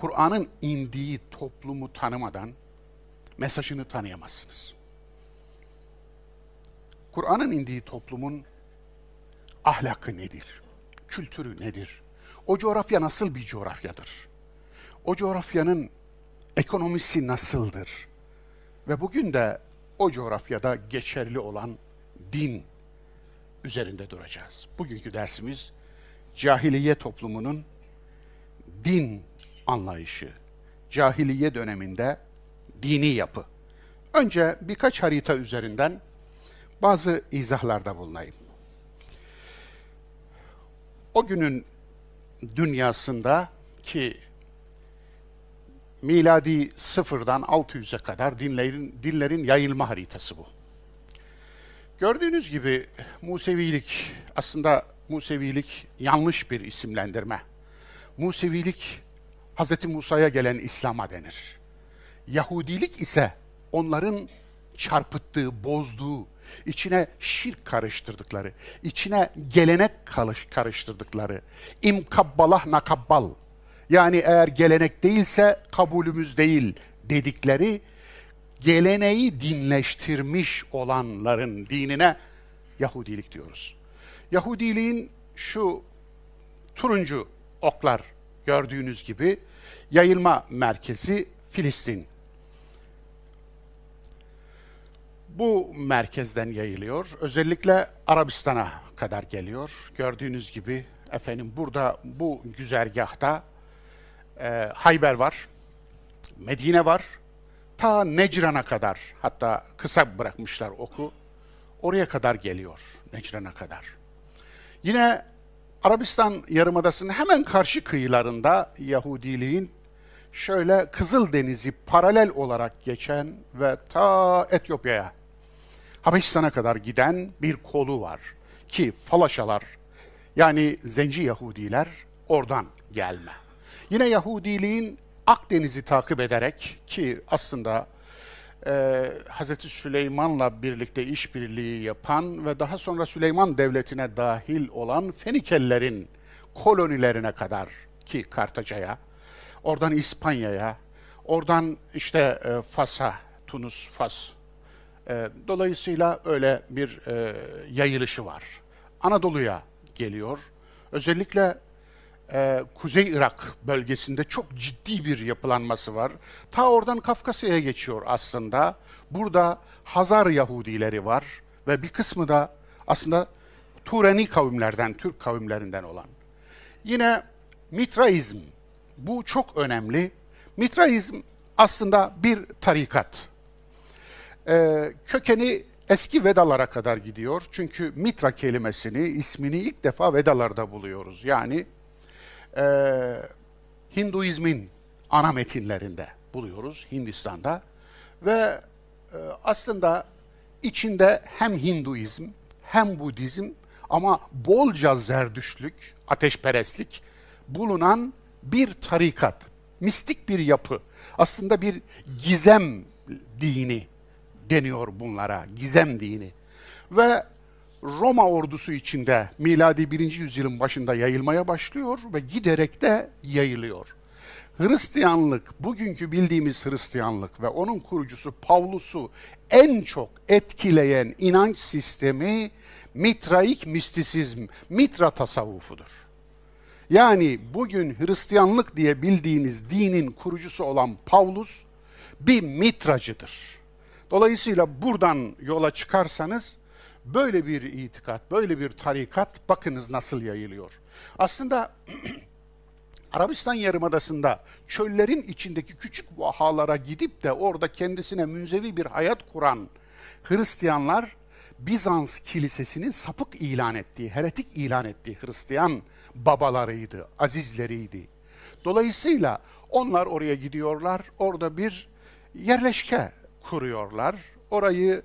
Kur'an'ın indiği toplumu tanımadan mesajını tanıyamazsınız. Kur'an'ın indiği toplumun ahlakı nedir? Kültürü nedir? O coğrafya nasıl bir coğrafyadır? O coğrafyanın ekonomisi nasıldır? Ve bugün de o coğrafyada geçerli olan din üzerinde duracağız. Bugünkü dersimiz cahiliye toplumunun din anlayışı, cahiliye döneminde dini yapı. Önce birkaç harita üzerinden bazı izahlarda bulunayım. O günün dünyasında ki miladi sıfırdan 600'e kadar dinlerin, dinlerin yayılma haritası bu. Gördüğünüz gibi Musevilik aslında Musevilik yanlış bir isimlendirme. Musevilik Hz. Musa'ya gelen İslam'a denir. Yahudilik ise onların çarpıttığı, bozduğu, içine şirk karıştırdıkları, içine gelenek karıştırdıkları, imkabbalah nakabbal, yani eğer gelenek değilse kabulümüz değil dedikleri, geleneği dinleştirmiş olanların dinine Yahudilik diyoruz. Yahudiliğin şu turuncu oklar gördüğünüz gibi Yayılma merkezi Filistin. Bu merkezden yayılıyor. Özellikle Arabistan'a kadar geliyor. Gördüğünüz gibi efendim burada bu güzergahta e, Hayber var, Medine var. Ta Necran'a kadar hatta kısa bırakmışlar oku. Oraya kadar geliyor. Necran'a kadar. Yine Arabistan Yarımadası'nın hemen karşı kıyılarında Yahudiliğin şöyle Kızıl Denizi paralel olarak geçen ve ta Etiyopya'ya, Habeşistan'a kadar giden bir kolu var. Ki Falaşalar yani Zenci Yahudiler oradan gelme. Yine Yahudiliğin Akdeniz'i takip ederek ki aslında e, Hazreti Süleyman'la birlikte işbirliği yapan ve daha sonra Süleyman Devleti'ne dahil olan Fenikellerin kolonilerine kadar ki Kartaca'ya, oradan İspanya'ya, oradan işte e, Fas'a, Tunus, Fas. E, dolayısıyla öyle bir e, yayılışı var. Anadolu'ya geliyor. Özellikle ee, Kuzey Irak bölgesinde çok ciddi bir yapılanması var. Ta oradan Kafkasya'ya geçiyor aslında. Burada Hazar Yahudileri var ve bir kısmı da aslında Turani kavimlerden, Türk kavimlerinden olan. Yine Mitraizm, bu çok önemli. Mitraizm aslında bir tarikat. Ee, kökeni eski Vedalara kadar gidiyor. Çünkü Mitra kelimesini, ismini ilk defa Vedalarda buluyoruz. Yani e, Hinduizmin ana metinlerinde buluyoruz Hindistan'da. Ve e, aslında içinde hem Hinduizm hem Budizm ama bolca zerdüşlük, ateşperestlik bulunan bir tarikat, mistik bir yapı. Aslında bir gizem dini deniyor bunlara, gizem dini. Ve Roma ordusu içinde miladi 1. yüzyılın başında yayılmaya başlıyor ve giderek de yayılıyor. Hristiyanlık, bugünkü bildiğimiz Hristiyanlık ve onun kurucusu Pavlus'u en çok etkileyen inanç sistemi mitraik mistisizm, mitra tasavvufudur. Yani bugün Hristiyanlık diye bildiğiniz dinin kurucusu olan Pavlus bir mitracıdır. Dolayısıyla buradan yola çıkarsanız Böyle bir itikat, böyle bir tarikat bakınız nasıl yayılıyor. Aslında Arabistan Yarımadası'nda çöllerin içindeki küçük vahalara gidip de orada kendisine münzevi bir hayat kuran Hristiyanlar Bizans Kilisesinin sapık ilan ettiği, heretik ilan ettiği Hristiyan babalarıydı, azizleriydi. Dolayısıyla onlar oraya gidiyorlar, orada bir yerleşke kuruyorlar. Orayı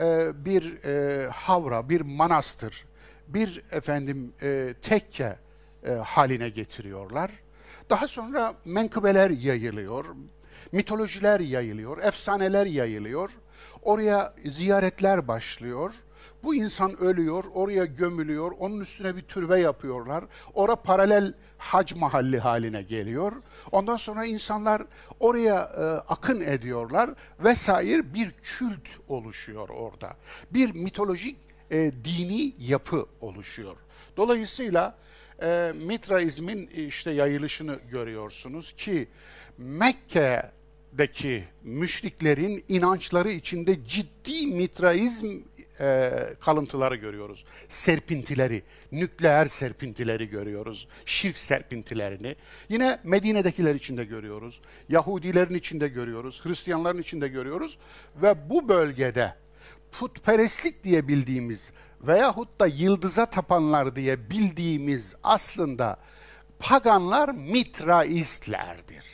e, bir e, havra, bir manastır, bir efendim e, tekke haline getiriyorlar. Daha sonra menkıbeler yayılıyor, mitolojiler yayılıyor, efsaneler yayılıyor. Oraya ziyaretler başlıyor. Bu insan ölüyor, oraya gömülüyor, onun üstüne bir türbe yapıyorlar. Ora paralel hac mahalli haline geliyor. Ondan sonra insanlar oraya e, akın ediyorlar vesaire bir kült oluşuyor orada. Bir mitolojik e, dini yapı oluşuyor. Dolayısıyla e, Mitraizmin e, işte yayılışını görüyorsunuz ki Mekke'deki müşriklerin inançları içinde ciddi Mitraizm e, kalıntıları görüyoruz. Serpintileri, nükleer serpintileri görüyoruz. Şirk serpintilerini. Yine Medine'dekiler içinde görüyoruz. Yahudilerin içinde görüyoruz. Hristiyanların içinde görüyoruz. Ve bu bölgede putperestlik diye bildiğimiz veyahut da yıldıza tapanlar diye bildiğimiz aslında paganlar mitraistlerdir.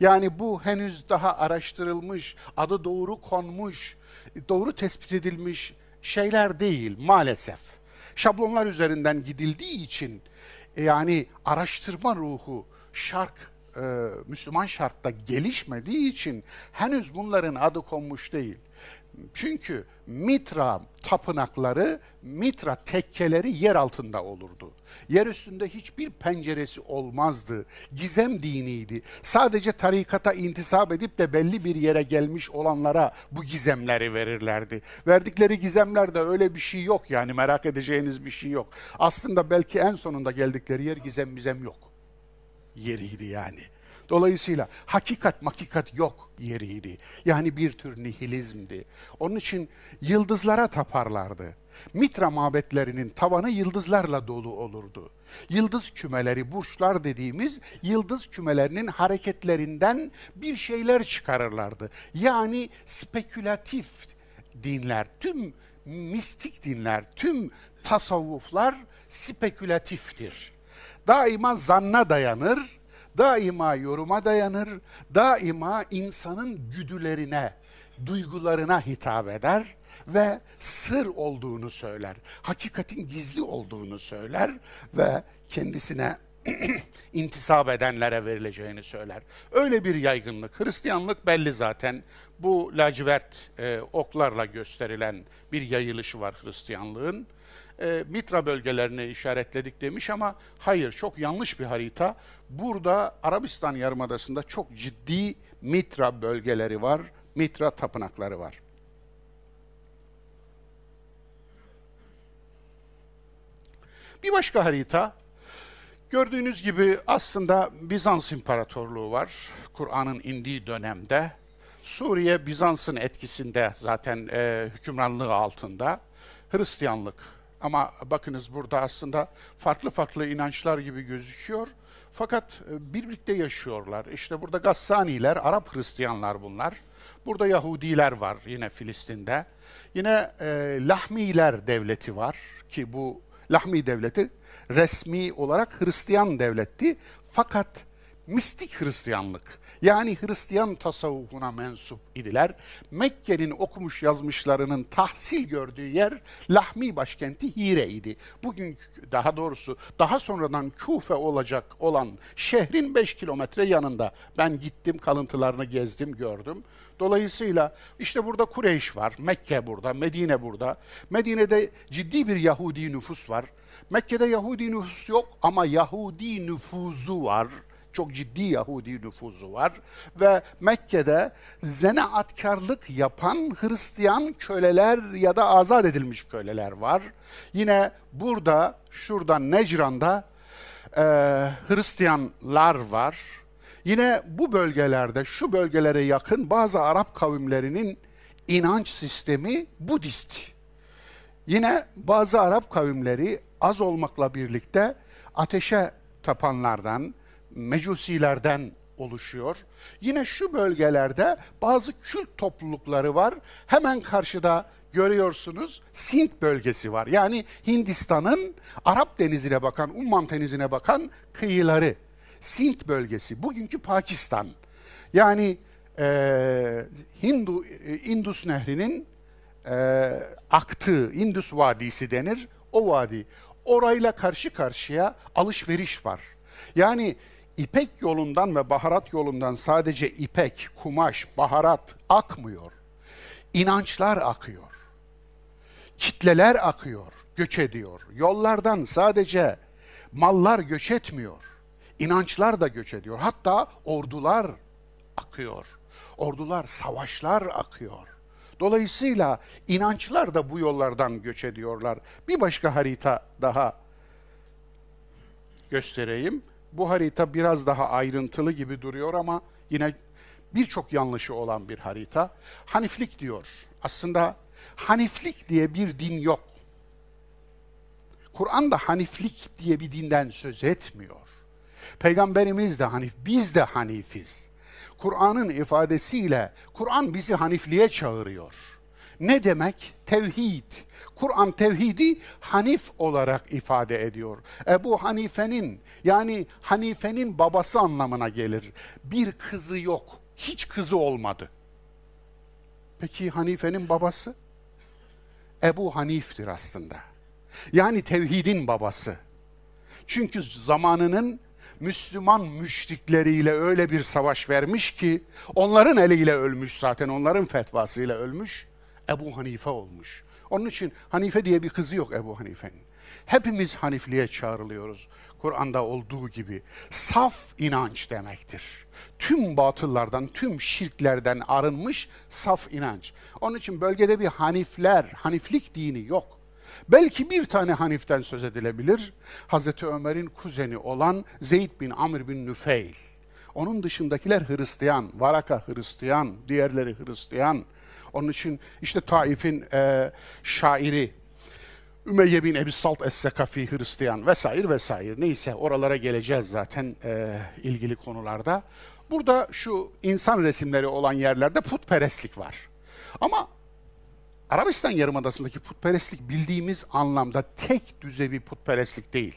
Yani bu henüz daha araştırılmış, adı doğru konmuş, doğru tespit edilmiş şeyler değil maalesef. Şablonlar üzerinden gidildiği için e, yani araştırma ruhu şark e, Müslüman şartta gelişmediği için henüz bunların adı konmuş değil. Çünkü Mitra tapınakları, Mitra tekkeleri yer altında olurdu. Yer üstünde hiçbir penceresi olmazdı. Gizem diniydi. Sadece tarikata intisap edip de belli bir yere gelmiş olanlara bu gizemleri verirlerdi. Verdikleri gizemlerde öyle bir şey yok yani merak edeceğiniz bir şey yok. Aslında belki en sonunda geldikleri yer gizem mizem yok yeriydi yani. Dolayısıyla hakikat makikat yok yeriydi. Yani bir tür nihilizmdi. Onun için yıldızlara taparlardı. Mitra mabetlerinin tavanı yıldızlarla dolu olurdu. Yıldız kümeleri, burçlar dediğimiz yıldız kümelerinin hareketlerinden bir şeyler çıkarırlardı. Yani spekülatif dinler, tüm mistik dinler, tüm tasavvuflar spekülatiftir. Daima zanna dayanır, daima yoruma dayanır, daima insanın güdülerine, duygularına hitap eder ve sır olduğunu söyler. Hakikatin gizli olduğunu söyler ve kendisine intisap edenlere verileceğini söyler. Öyle bir yaygınlık. Hristiyanlık belli zaten. Bu lacivert e, oklarla gösterilen bir yayılışı var Hristiyanlığın e, Mitra bölgelerini işaretledik demiş ama hayır çok yanlış bir harita. Burada Arabistan Yarımadası'nda çok ciddi Mitra bölgeleri var, Mitra tapınakları var. Bir başka harita Gördüğünüz gibi aslında Bizans İmparatorluğu var. Kur'an'ın indiği dönemde. Suriye Bizans'ın etkisinde zaten e, hükümranlığı altında. Hristiyanlık ama bakınız burada aslında farklı farklı inançlar gibi gözüküyor. Fakat e, birlikte yaşıyorlar. İşte burada Gassaniler, Arap Hristiyanlar bunlar. Burada Yahudiler var yine Filistin'de. Yine e, Lahmiler devleti var ki bu Lahmi devleti resmi olarak Hristiyan devletti. Fakat mistik Hristiyanlık yani Hristiyan tasavvufuna mensup idiler. Mekke'nin okumuş yazmışlarının tahsil gördüğü yer Lahmi başkenti Hire idi. Bugün daha doğrusu daha sonradan Kufe olacak olan şehrin 5 kilometre yanında. Ben gittim kalıntılarını gezdim gördüm. Dolayısıyla işte burada Kureyş var, Mekke burada, Medine burada. Medine'de ciddi bir Yahudi nüfus var. Mekke'de Yahudi nüfus yok ama Yahudi nüfuzu var çok ciddi Yahudi nüfuzu var ve Mekke'de zanaatkarlık yapan Hristiyan köleler ya da azat edilmiş köleler var. Yine burada, şurada Necran'da e, Hristiyanlar var. Yine bu bölgelerde, şu bölgelere yakın bazı Arap kavimlerinin inanç sistemi Budist. Yine bazı Arap kavimleri az olmakla birlikte ateşe tapanlardan, mecusilerden oluşuyor. Yine şu bölgelerde bazı kült toplulukları var. Hemen karşıda görüyorsunuz Sint bölgesi var. Yani Hindistan'ın Arap denizine bakan, Umman denizine bakan kıyıları. Sint bölgesi, bugünkü Pakistan. Yani e, Hindu, e, Indus nehrinin e, aktığı Indus Vadisi denir. O vadi. Orayla karşı karşıya alışveriş var. Yani İpek yolundan ve baharat yolundan sadece ipek, kumaş, baharat akmıyor. İnançlar akıyor. Kitleler akıyor, göç ediyor. Yollardan sadece mallar göç etmiyor. İnançlar da göç ediyor. Hatta ordular akıyor. Ordular, savaşlar akıyor. Dolayısıyla inançlar da bu yollardan göç ediyorlar. Bir başka harita daha göstereyim bu harita biraz daha ayrıntılı gibi duruyor ama yine birçok yanlışı olan bir harita. Haniflik diyor. Aslında haniflik diye bir din yok. Kur'an da haniflik diye bir dinden söz etmiyor. Peygamberimiz de hanif, biz de hanifiz. Kur'an'ın ifadesiyle Kur'an bizi hanifliğe çağırıyor. Ne demek? Tevhid. Kur'an tevhidi Hanif olarak ifade ediyor. Ebu Hanife'nin yani Hanife'nin babası anlamına gelir. Bir kızı yok. Hiç kızı olmadı. Peki Hanife'nin babası? Ebu Hanif'tir aslında. Yani tevhidin babası. Çünkü zamanının Müslüman müşrikleriyle öyle bir savaş vermiş ki onların eliyle ölmüş zaten onların fetvasıyla ölmüş. Ebu Hanife olmuş. Onun için Hanife diye bir kızı yok Ebu Hanife'nin. Hepimiz hanifliğe çağrılıyoruz. Kur'an'da olduğu gibi saf inanç demektir. Tüm batıllardan, tüm şirklerden arınmış saf inanç. Onun için bölgede bir hanifler, haniflik dini yok. Belki bir tane haniften söz edilebilir. Hazreti Ömer'in kuzeni olan Zeyd bin Amr bin Nüfeil. Onun dışındakiler Hristiyan, Varaka Hristiyan, diğerleri Hristiyan. Onun için işte Taif'in e, şairi Ümeyye bin Ebi Salt Es-Sekafi Hristiyan vesaire vesaire neyse oralara geleceğiz zaten e, ilgili konularda. Burada şu insan resimleri olan yerlerde putperestlik var. Ama Arabistan Yarımadası'ndaki putperestlik bildiğimiz anlamda tek düze bir putperestlik değil.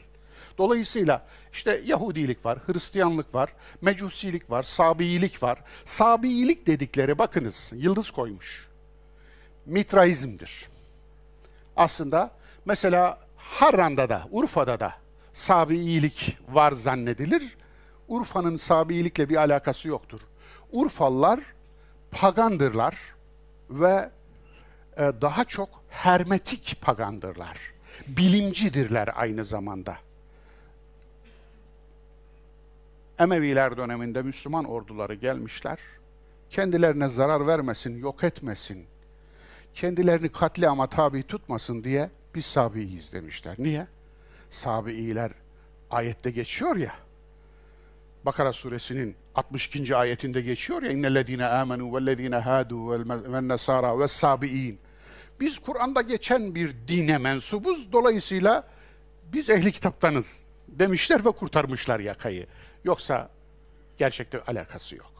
Dolayısıyla işte Yahudilik var, Hristiyanlık var, Mecusilik var, Sabiilik var. Sabiilik dedikleri bakınız yıldız koymuş mitraizmdir. Aslında mesela Harran'da da, Urfa'da da sabiilik var zannedilir. Urfa'nın sabiilikle bir alakası yoktur. Urfalılar pagandırlar ve e, daha çok hermetik pagandırlar. Bilimcidirler aynı zamanda. Emeviler döneminde Müslüman orduları gelmişler. Kendilerine zarar vermesin, yok etmesin kendilerini katli ama tabi tutmasın diye biz sabiiyiz demişler. Niye? Sabiiler ayette geçiyor ya. Bakara suresinin 62. ayetinde geçiyor ya innellezine amenu vellezine hadu vel nesara ve sabiin. Biz Kur'an'da geçen bir dine mensubuz. Dolayısıyla biz ehli kitaptanız demişler ve kurtarmışlar yakayı. Yoksa gerçekte alakası yok.